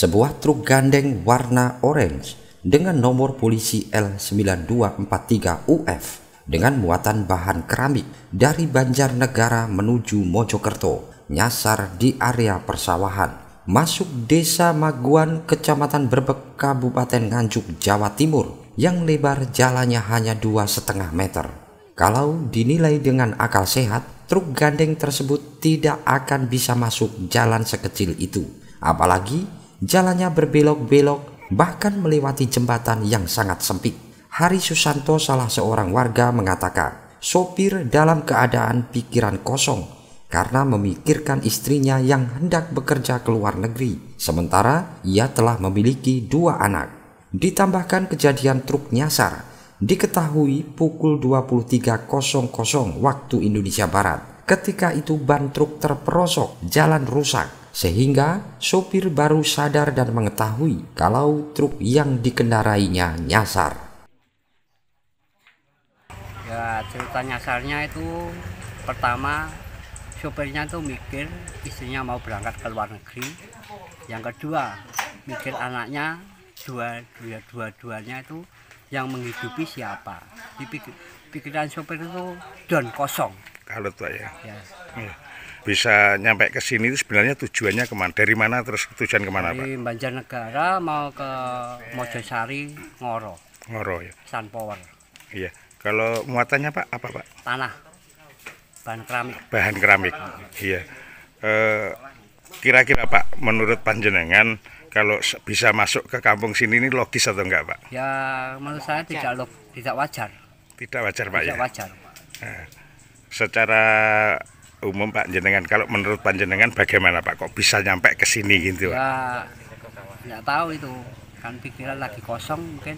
sebuah truk gandeng warna orange dengan nomor polisi L9243UF dengan muatan bahan keramik dari Banjarnegara menuju Mojokerto, nyasar di area persawahan, masuk desa Maguan, kecamatan Berbek, Kabupaten Nganjuk, Jawa Timur, yang lebar jalannya hanya dua setengah meter. Kalau dinilai dengan akal sehat, truk gandeng tersebut tidak akan bisa masuk jalan sekecil itu, apalagi Jalannya berbelok-belok, bahkan melewati jembatan yang sangat sempit. Hari Susanto salah seorang warga mengatakan, sopir dalam keadaan pikiran kosong karena memikirkan istrinya yang hendak bekerja ke luar negeri, sementara ia telah memiliki dua anak. Ditambahkan kejadian truk nyasar, diketahui pukul 23.00 waktu Indonesia Barat. Ketika itu ban truk terperosok, jalan rusak, sehingga sopir baru sadar dan mengetahui kalau truk yang dikendarainya nyasar. Ya, cerita nyasarnya itu pertama sopirnya itu mikir istrinya mau berangkat ke luar negeri. Yang kedua, mikir anaknya dua dua dua duanya itu yang menghidupi siapa di pikiran sopir itu don kosong Kalau tuh ya, ya. ya. bisa nyampe ke sini itu sebenarnya tujuannya kemana dari mana terus tujuan kemana dari pak Banjarnegara mau ke Mojosari Ngoro Ngoro ya Sun Power. iya kalau muatannya pak apa pak tanah bahan keramik bahan keramik ah. iya eh, kira-kira e, pak menurut panjenengan kalau bisa masuk ke kampung sini ini logis atau enggak pak? Ya menurut saya tidak log, tidak wajar tidak wajar Pak tidak ya? wajar Pak. Nah, secara umum Pak Jenengan kalau menurut Panjenengan bagaimana Pak kok bisa nyampe ke sini gitu Ya, nggak tahu itu kan pikiran lagi kosong mungkin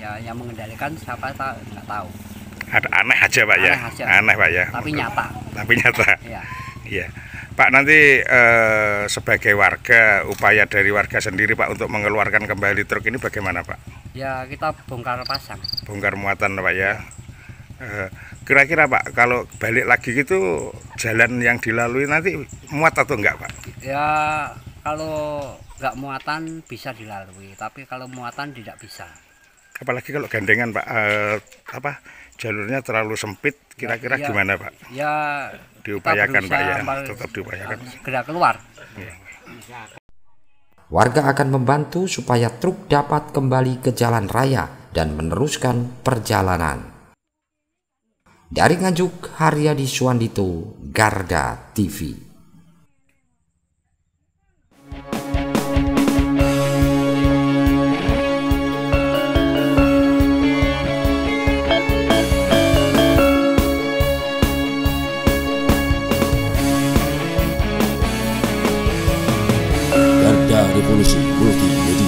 ya yang mengendalikan siapa tahu nggak tahu ada aneh aja pak ya? aneh ya aja. aneh pak ya tapi nyata tapi nyata ya. ya. Pak nanti eh, sebagai warga upaya dari warga sendiri Pak untuk mengeluarkan kembali truk ini bagaimana Pak? Ya kita bongkar pasang. Bongkar muatan Pak ya. Eh, kira-kira Pak kalau balik lagi gitu jalan yang dilalui nanti muat atau enggak Pak? Ya kalau enggak muatan bisa dilalui tapi kalau muatan tidak bisa apalagi kalau gandengan pak eh, apa jalurnya terlalu sempit kira-kira ya, ya. gimana pak ya diupayakan pak ya tetap diupayakan gerak keluar ya. warga akan membantu supaya truk dapat kembali ke jalan raya dan meneruskan perjalanan dari Nganjuk Haryadi Suwandito Garda TV Rookie Rookie